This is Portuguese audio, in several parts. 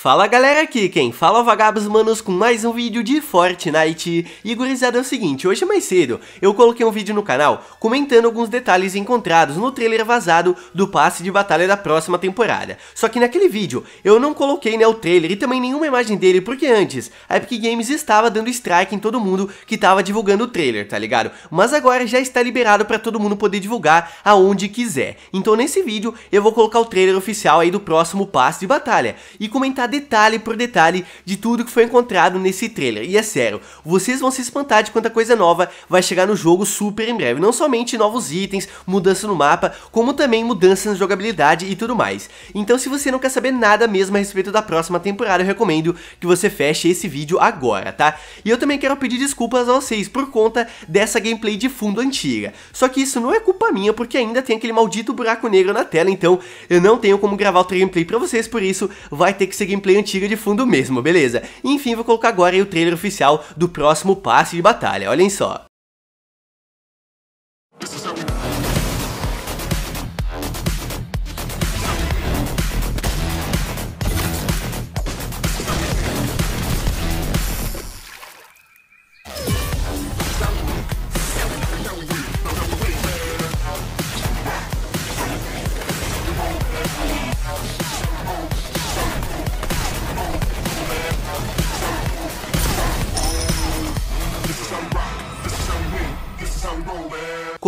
Fala galera aqui, quem fala é Vagabos Manos com mais um vídeo de Fortnite E gurizada é o seguinte, hoje mais cedo eu coloquei um vídeo no canal comentando alguns detalhes encontrados no trailer vazado do passe de batalha da próxima temporada Só que naquele vídeo eu não coloquei né, o trailer e também nenhuma imagem dele porque antes a Epic Games estava dando strike em todo mundo que estava divulgando o trailer, tá ligado? Mas agora já está liberado para todo mundo poder divulgar aonde quiser Então nesse vídeo eu vou colocar o trailer oficial aí do próximo passe de batalha e comentar detalhe por detalhe de tudo que foi encontrado nesse trailer. E é sério, vocês vão se espantar de quanta coisa nova vai chegar no jogo super em breve. Não somente novos itens, mudança no mapa, como também mudanças na jogabilidade e tudo mais. Então se você não quer saber nada mesmo a respeito da próxima temporada, eu recomendo que você feche esse vídeo agora, tá? E eu também quero pedir desculpas a vocês por conta dessa gameplay de fundo antiga. Só que isso não é culpa minha, porque ainda tem aquele maldito buraco negro na tela, então eu não tenho como gravar o gameplay pra vocês, por isso vai ter que seguir gameplay antiga de fundo mesmo, beleza? Enfim, vou colocar agora o trailer oficial do próximo passe de batalha, olhem só.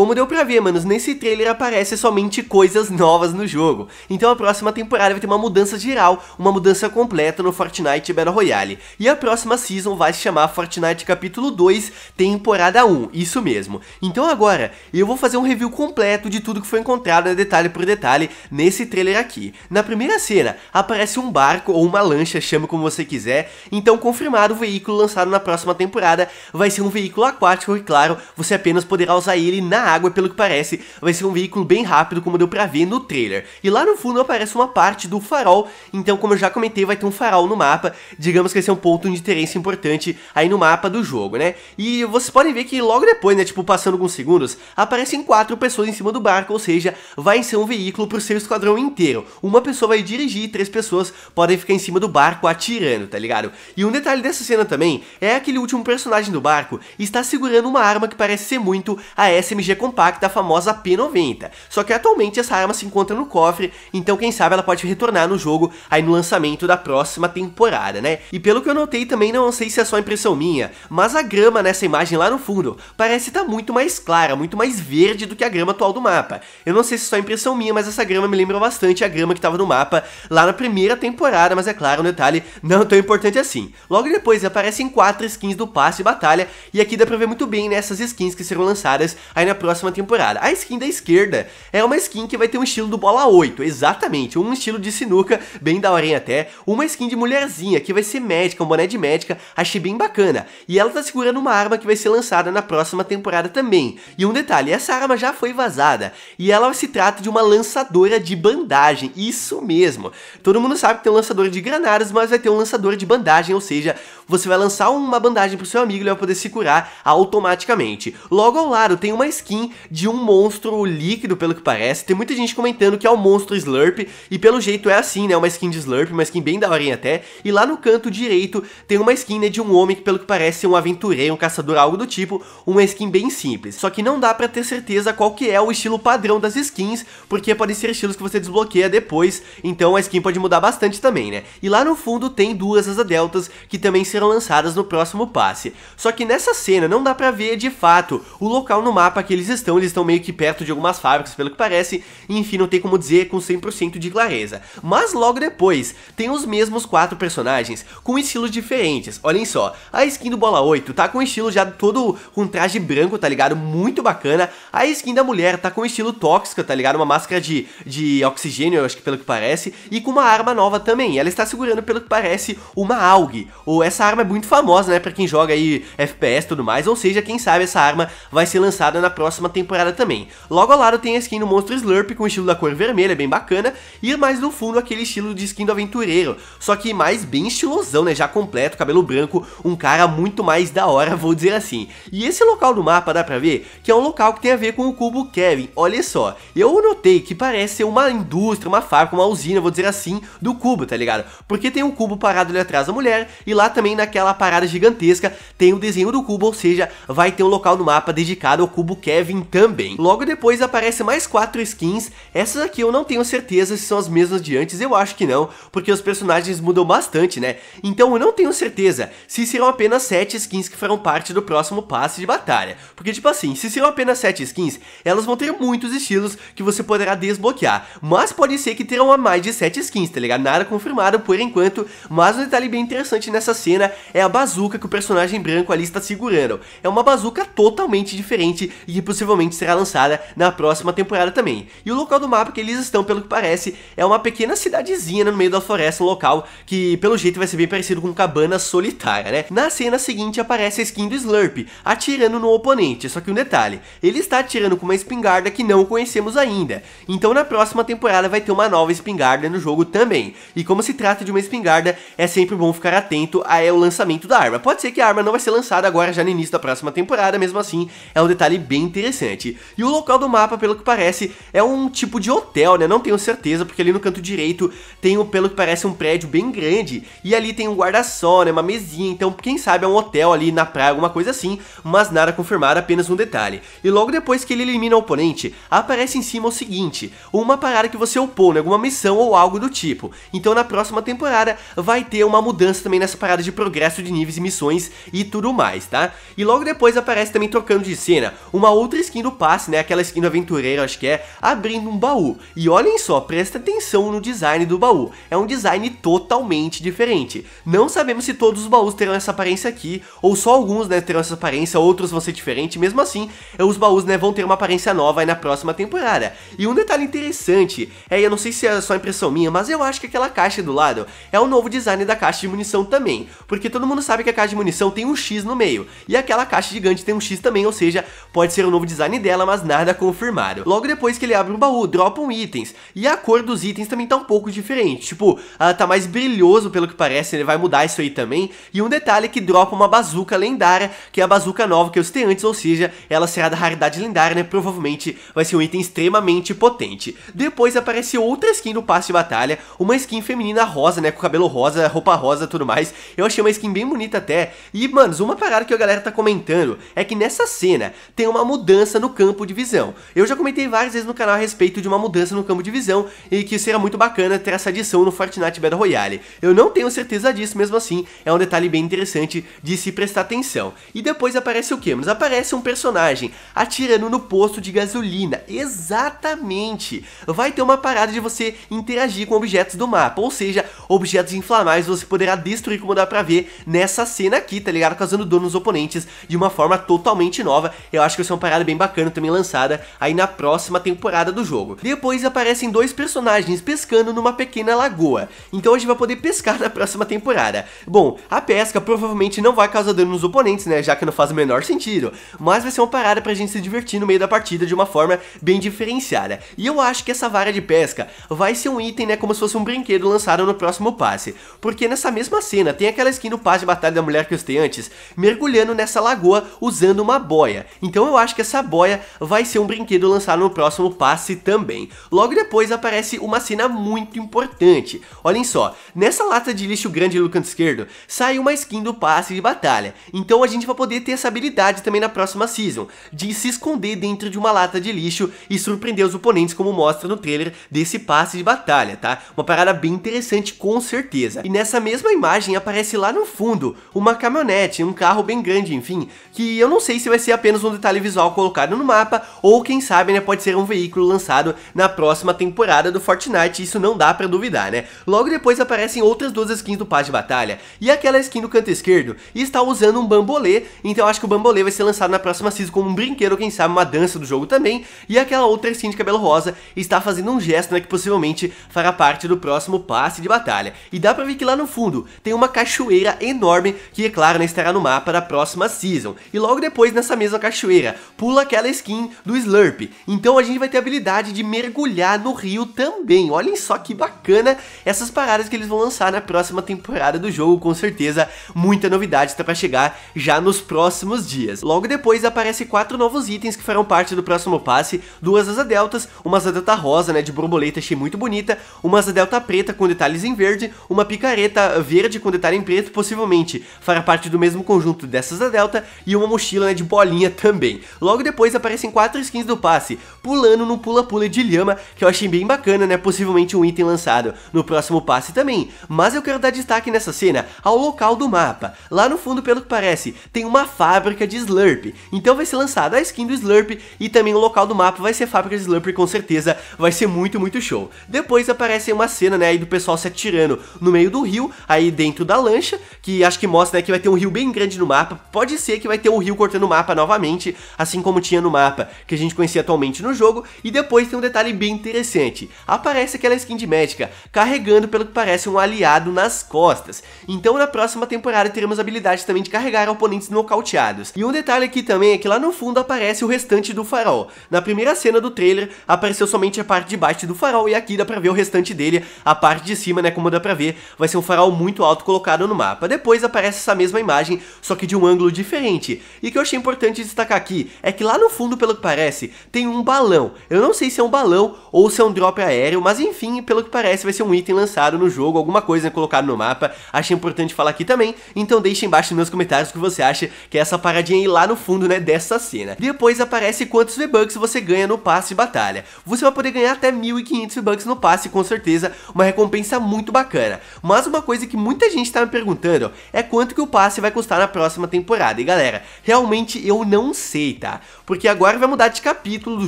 Como deu pra ver, manos, nesse trailer aparece somente coisas novas no jogo. Então a próxima temporada vai ter uma mudança geral, uma mudança completa no Fortnite Battle Royale. E a próxima season vai se chamar Fortnite Capítulo 2, temporada 1, isso mesmo. Então agora, eu vou fazer um review completo de tudo que foi encontrado, né, detalhe por detalhe, nesse trailer aqui. Na primeira cena, aparece um barco ou uma lancha, chame como você quiser. Então confirmado, o veículo lançado na próxima temporada vai ser um veículo aquático e claro, você apenas poderá usar ele na água, pelo que parece, vai ser um veículo bem rápido, como deu pra ver no trailer. E lá no fundo aparece uma parte do farol, então como eu já comentei, vai ter um farol no mapa, digamos que esse é um ponto de interesse importante aí no mapa do jogo, né? E vocês podem ver que logo depois, né, tipo, passando alguns segundos, aparecem quatro pessoas em cima do barco, ou seja, vai ser um veículo pro seu esquadrão inteiro. Uma pessoa vai dirigir e três pessoas podem ficar em cima do barco atirando, tá ligado? E um detalhe dessa cena também é aquele último personagem do barco está segurando uma arma que parece ser muito a SMG compacta, a famosa P90. Só que atualmente essa arma se encontra no cofre, então quem sabe ela pode retornar no jogo aí no lançamento da próxima temporada, né? E pelo que eu notei também, não sei se é só impressão minha, mas a grama nessa imagem lá no fundo parece estar tá muito mais clara, muito mais verde do que a grama atual do mapa. Eu não sei se é só impressão minha, mas essa grama me lembra bastante a grama que estava no mapa lá na primeira temporada, mas é claro, um detalhe não tão importante assim. Logo depois aparecem quatro skins do passe e batalha, e aqui dá pra ver muito bem nessas né, skins que serão lançadas aí na próxima próxima temporada. A skin da esquerda é uma skin que vai ter um estilo do bola 8, exatamente, um estilo de sinuca, bem daorinha até, uma skin de mulherzinha, que vai ser médica, um boné de médica, achei bem bacana. E ela tá segurando uma arma que vai ser lançada na próxima temporada também. E um detalhe, essa arma já foi vazada, e ela se trata de uma lançadora de bandagem, isso mesmo. Todo mundo sabe que tem um lançador de granadas, mas vai ter um lançador de bandagem, ou seja, você vai lançar uma bandagem pro seu amigo e ele vai poder se curar automaticamente. Logo ao lado tem uma skin sim de um monstro líquido, pelo que parece. Tem muita gente comentando que é o um monstro Slurp, e pelo jeito é assim, né? Uma skin de Slurp, uma skin bem daorinha até. E lá no canto direito tem uma skin né, de um homem que, pelo que parece, é um aventureiro, um caçador, algo do tipo. Uma skin bem simples. Só que não dá pra ter certeza qual que é o estilo padrão das skins, porque podem ser estilos que você desbloqueia depois, então a skin pode mudar bastante também, né? E lá no fundo tem duas asa deltas que também serão lançadas no próximo passe. Só que nessa cena não dá pra ver de fato o local no mapa que ele eles estão, eles estão meio que perto de algumas fábricas, pelo que parece, e enfim, não tem como dizer com 100% de clareza. Mas logo depois, tem os mesmos quatro personagens, com estilos diferentes, olhem só, a skin do Bola 8 tá com estilo já todo com traje branco, tá ligado? Muito bacana, a skin da mulher tá com estilo tóxica, tá ligado? Uma máscara de, de oxigênio, eu acho que pelo que parece, e com uma arma nova também, ela está segurando, pelo que parece, uma AUG, ou essa arma é muito famosa, né, pra quem joga aí FPS e tudo mais, ou seja, quem sabe essa arma vai ser lançada na próxima próxima temporada também. Logo ao lado tem a skin do Monstro Slurp com o estilo da cor vermelha, bem bacana, e mais no fundo aquele estilo de skin do aventureiro, só que mais bem estilosão, né, já completo, cabelo branco, um cara muito mais da hora, vou dizer assim. E esse local do mapa dá pra ver que é um local que tem a ver com o cubo Kevin, olha só, eu notei que parece ser uma indústria, uma fábrica, uma usina, vou dizer assim, do cubo, tá ligado? Porque tem um cubo parado ali atrás da mulher, e lá também naquela parada gigantesca tem o desenho do cubo, ou seja, vai ter um local no mapa dedicado ao cubo Kevin, Eleven também. Logo depois aparece mais quatro skins, essas aqui eu não tenho certeza se são as mesmas de antes, eu acho que não, porque os personagens mudam bastante, né? Então eu não tenho certeza se serão apenas sete skins que farão parte do próximo passe de batalha, porque tipo assim, se serão apenas sete skins, elas vão ter muitos estilos que você poderá desbloquear, mas pode ser que terão a mais de sete skins, tá ligado? Nada confirmado por enquanto, mas um detalhe bem interessante nessa cena é a bazuca que o personagem branco ali está segurando. É uma bazuca totalmente diferente e possivelmente será lançada na próxima temporada também. E o local do mapa que eles estão, pelo que parece, é uma pequena cidadezinha no meio da floresta, um local que, pelo jeito, vai ser bem parecido com Cabana Solitária, né? Na cena seguinte aparece a skin do Slurp, atirando no oponente, só que um detalhe, ele está atirando com uma espingarda que não conhecemos ainda, então na próxima temporada vai ter uma nova espingarda no jogo também, e como se trata de uma espingarda, é sempre bom ficar atento ao é lançamento da arma, pode ser que a arma não vai ser lançada agora já no início da próxima temporada, mesmo assim, é um detalhe bem interessante interessante. E o local do mapa, pelo que parece, é um tipo de hotel, né? Não tenho certeza, porque ali no canto direito tem, pelo que parece, um prédio bem grande. E ali tem um guarda-sol, né? Uma mesinha. Então, quem sabe é um hotel ali na praia, alguma coisa assim. Mas nada confirmado, apenas um detalhe. E logo depois que ele elimina o oponente, aparece em cima o seguinte. Uma parada que você opôs, né? Alguma missão ou algo do tipo. Então, na próxima temporada, vai ter uma mudança também nessa parada de progresso de níveis e missões e tudo mais, tá? E logo depois aparece também trocando de cena uma outra outra skin do passe, né? Aquela skin do aventureiro, acho que é, abrindo um baú. E olhem só, presta atenção no design do baú. É um design totalmente diferente. Não sabemos se todos os baús terão essa aparência aqui, ou só alguns, né, terão essa aparência, outros vão ser diferentes. Mesmo assim, eh, os baús, né, vão ter uma aparência nova aí na próxima temporada. E um detalhe interessante, é, eu não sei se é só impressão minha, mas eu acho que aquela caixa do lado é o novo design da caixa de munição também. Porque todo mundo sabe que a caixa de munição tem um X no meio, e aquela caixa gigante tem um X também, ou seja, pode ser um novo novo design dela, mas nada confirmado. Logo depois que ele abre o baú, dropam itens, e a cor dos itens também tá um pouco diferente, tipo, ela ah, tá mais brilhoso pelo que parece, ele vai mudar isso aí também, e um detalhe é que dropa uma bazuca lendária, que é a bazuca nova que eu citei antes, ou seja, ela será da raridade lendária, né, provavelmente vai ser um item extremamente potente. Depois aparece outra skin no passe de batalha, uma skin feminina rosa, né, com cabelo rosa, roupa rosa tudo mais, eu achei uma skin bem bonita até, e, manos, uma parada que a galera tá comentando é que nessa cena tem uma mudança mudança no campo de visão. Eu já comentei várias vezes no canal a respeito de uma mudança no campo de visão e que seria muito bacana ter essa adição no Fortnite Battle Royale. Eu não tenho certeza disso, mesmo assim, é um detalhe bem interessante de se prestar atenção. E depois aparece o que? Nos aparece um personagem atirando no posto de gasolina. Exatamente! Vai ter uma parada de você interagir com objetos do mapa, ou seja, objetos inflamáveis você poderá destruir como dá pra ver nessa cena aqui, tá ligado? Causando dano nos oponentes de uma forma totalmente nova. Eu acho que isso é uma parada bem bacana também lançada aí na próxima temporada do jogo. Depois aparecem dois personagens pescando numa pequena lagoa, então a gente vai poder pescar na próxima temporada. Bom, a pesca provavelmente não vai causar dano nos oponentes, né, já que não faz o menor sentido, mas vai ser uma parada pra gente se divertir no meio da partida de uma forma bem diferenciada. E eu acho que essa vara de pesca vai ser um item, né, como se fosse um brinquedo lançado no próximo passe, porque nessa mesma cena tem aquela skin do passe de batalha da mulher que eu citei antes, mergulhando nessa lagoa usando uma boia. Então eu acho que que essa boia vai ser um brinquedo lançado no próximo passe também. Logo depois aparece uma cena muito importante. Olhem só, nessa lata de lixo grande do canto esquerdo, sai uma skin do passe de batalha. Então a gente vai poder ter essa habilidade também na próxima season, de se esconder dentro de uma lata de lixo e surpreender os oponentes como mostra no trailer desse passe de batalha, tá? Uma parada bem interessante com certeza. E nessa mesma imagem aparece lá no fundo uma caminhonete, um carro bem grande, enfim, que eu não sei se vai ser apenas um detalhe visual colocado no mapa, ou quem sabe, né, pode ser um veículo lançado na próxima temporada do Fortnite, isso não dá pra duvidar, né? Logo depois aparecem outras duas skins do Paz de Batalha, e aquela skin do canto esquerdo está usando um bambolê, então acho que o bambolê vai ser lançado na próxima season como um brinquedo, quem sabe uma dança do jogo também, e aquela outra skin de cabelo rosa está fazendo um gesto, né, que possivelmente fará parte do próximo passe de batalha. E dá pra ver que lá no fundo tem uma cachoeira enorme, que é claro, né, estará no mapa da próxima season. E logo depois, nessa mesma cachoeira, pula aquela skin do Slurp. Então a gente vai ter a habilidade de mergulhar no rio também. Olhem só que bacana essas paradas que eles vão lançar na próxima temporada do jogo, com certeza muita novidade está para chegar já nos próximos dias. Logo depois aparece quatro novos itens que farão parte do próximo passe, duas asa deltas, uma asa delta rosa, né, de borboleta, achei muito bonita, uma asa delta preta com detalhes em verde, uma picareta verde com detalhe em preto, possivelmente fará parte do mesmo conjunto dessas asa delta e uma mochila né, de bolinha também. Logo Logo depois aparecem quatro skins do passe, pulando no pula-pula de lhama, que eu achei bem bacana, né? Possivelmente um item lançado no próximo passe também. Mas eu quero dar destaque nessa cena ao local do mapa. Lá no fundo, pelo que parece, tem uma fábrica de Slurp. Então vai ser lançada a skin do Slurp e também o local do mapa vai ser fábrica de Slurp com certeza. Vai ser muito, muito show. Depois aparece uma cena, né, aí do pessoal se atirando no meio do rio, aí dentro da lancha, que acho que mostra, né, que vai ter um rio bem grande no mapa. Pode ser que vai ter um rio cortando o mapa novamente, assim assim como tinha no mapa que a gente conhecia atualmente no jogo, e depois tem um detalhe bem interessante, aparece aquela skin de médica carregando pelo que parece um aliado nas costas, então na próxima temporada teremos a habilidade também de carregar oponentes nocauteados. E um detalhe aqui também é que lá no fundo aparece o restante do farol, na primeira cena do trailer apareceu somente a parte de baixo do farol e aqui dá pra ver o restante dele, a parte de cima né, como dá pra ver, vai ser um farol muito alto colocado no mapa. Depois aparece essa mesma imagem, só que de um ângulo diferente, e que eu achei importante destacar aqui é é que lá no fundo, pelo que parece, tem um balão. Eu não sei se é um balão ou se é um drop aéreo, mas enfim, pelo que parece, vai ser um item lançado no jogo, alguma coisa colocada no mapa. Achei importante falar aqui também, então deixa embaixo nos meus comentários o que você acha que é essa paradinha aí lá no fundo, né, dessa cena. Depois aparece quantos V-Bucks você ganha no passe de batalha. Você vai poder ganhar até 1.500 V-Bucks no passe, com certeza, uma recompensa muito bacana. Mas uma coisa que muita gente tá me perguntando é quanto que o passe vai custar na próxima temporada. E galera, realmente eu não sei, tá? porque agora vai mudar de capítulo do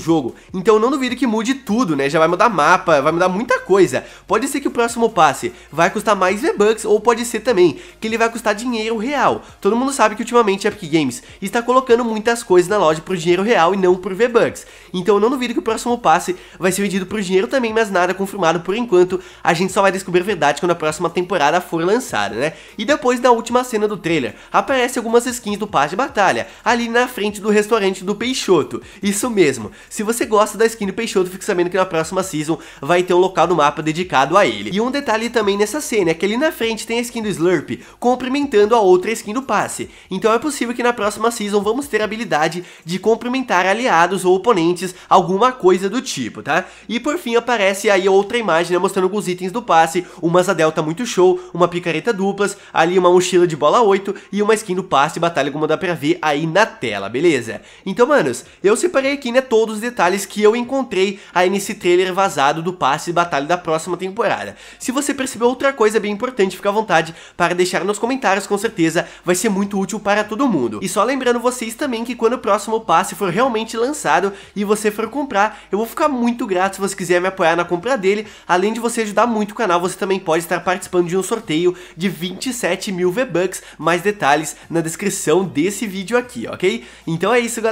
jogo. Então eu não duvido que mude tudo, né? Já vai mudar mapa, vai mudar muita coisa. Pode ser que o próximo passe vai custar mais V-Bucks, ou pode ser também que ele vai custar dinheiro real. Todo mundo sabe que ultimamente a Epic Games está colocando muitas coisas na loja por dinheiro real e não por V-Bucks. Então eu não duvido que o próximo passe vai ser vendido por dinheiro também, mas nada confirmado por enquanto. A gente só vai descobrir a verdade quando a próxima temporada for lançada, né? E depois da última cena do trailer, aparece algumas skins do passe de batalha, ali na frente do restaurante do Peixoto. Isso mesmo, se você gosta da skin do Peixoto, fique sabendo que na próxima season vai ter um local no mapa dedicado a ele. E um detalhe também nessa cena é que ali na frente tem a skin do Slurp cumprimentando a outra skin do passe. Então é possível que na próxima season vamos ter a habilidade de cumprimentar aliados ou oponentes, alguma coisa do tipo, tá? E por fim aparece aí outra imagem né, mostrando alguns itens do passe, uma asa delta muito show, uma picareta duplas, ali uma mochila de bola 8 e uma skin do passe batalha como dá pra ver aí na tela, beleza? Então, manos, eu separei aqui, né, todos os detalhes que eu encontrei aí nesse trailer vazado do passe de batalha da próxima temporada. Se você percebeu outra coisa bem importante, fica à vontade para deixar nos comentários, com certeza vai ser muito útil para todo mundo. E só lembrando vocês também que quando o próximo passe for realmente lançado e você for comprar, eu vou ficar muito grato se você quiser me apoiar na compra dele, além de você ajudar muito o canal, você também pode estar participando de um sorteio de 27 mil V-Bucks, mais detalhes na descrição desse vídeo aqui, ok? Então é isso, galera